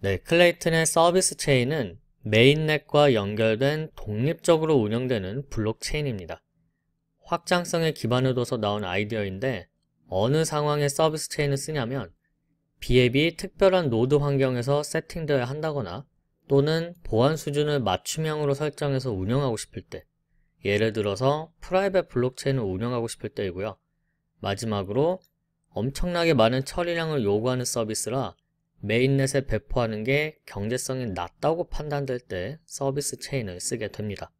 네, 클레이튼의 서비스 체인은 메인넷과 연결된 독립적으로 운영되는 블록체인입니다. 확장성에 기반을 둬서 나온 아이디어인데 어느 상황에 서비스 체인을 쓰냐면 비앱이 특별한 노드 환경에서 세팅되어야 한다거나 또는 보안 수준을 맞춤형으로 설정해서 운영하고 싶을 때 예를 들어서 프라이빗 블록체인을 운영하고 싶을 때이고요. 마지막으로 엄청나게 많은 처리량을 요구하는 서비스라 메인넷에 배포하는 게 경제성이 낮다고 판단될 때 서비스 체인을 쓰게 됩니다.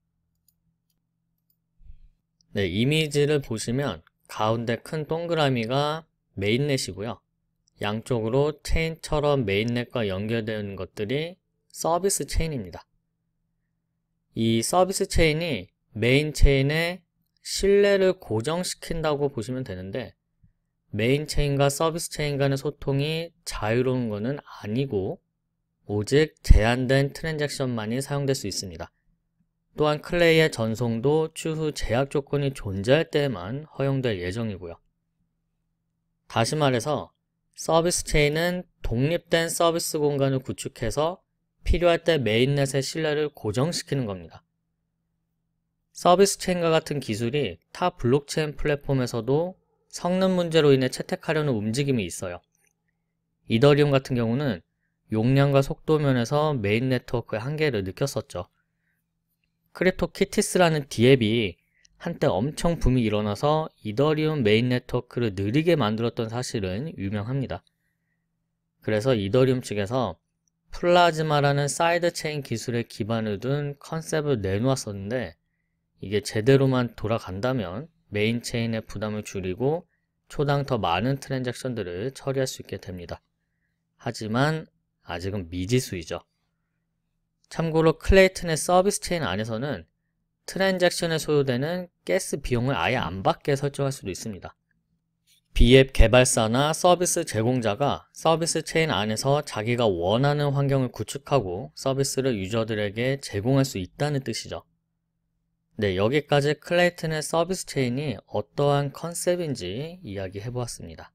네, 이미지를 보시면 가운데 큰 동그라미가 메인넷이고요. 양쪽으로 체인처럼 메인넷과 연결되는 것들이 서비스 체인입니다. 이 서비스 체인이 메인 체인의 신뢰를 고정시킨다고 보시면 되는데 메인 체인과 서비스 체인 간의 소통이 자유로운 것은 아니고 오직 제한된 트랜잭션만이 사용될 수 있습니다. 또한 클레이의 전송도 추후 제약 조건이 존재할 때에만 허용될 예정이고요. 다시 말해서 서비스 체인은 독립된 서비스 공간을 구축해서 필요할 때 메인넷의 신뢰를 고정시키는 겁니다. 서비스 체인과 같은 기술이 타 블록체인 플랫폼에서도 성능 문제로 인해 채택하려는 움직임이 있어요. 이더리움 같은 경우는 용량과 속도 면에서 메인 네트워크의 한계를 느꼈었죠. 크립토 키티스라는 디앱이 한때 엄청 붐이 일어나서 이더리움 메인 네트워크를 느리게 만들었던 사실은 유명합니다. 그래서 이더리움 측에서 플라즈마라는 사이드 체인 기술에 기반을 둔 컨셉을 내놓았었는데 이게 제대로만 돌아간다면 메인 체인의 부담을 줄이고 초당 더 많은 트랜잭션들을 처리할 수 있게 됩니다. 하지만 아직은 미지수이죠. 참고로 클레이튼의 서비스 체인 안에서는 트랜잭션에 소요되는 가스 비용을 아예 안 받게 설정할 수도 있습니다. 비앱 개발사나 서비스 제공자가 서비스 체인 안에서 자기가 원하는 환경을 구축하고 서비스를 유저들에게 제공할 수 있다는 뜻이죠. 네, 여기까지 클레이튼의 서비스 체인이 어떠한 컨셉인지 이야기해 보았습니다.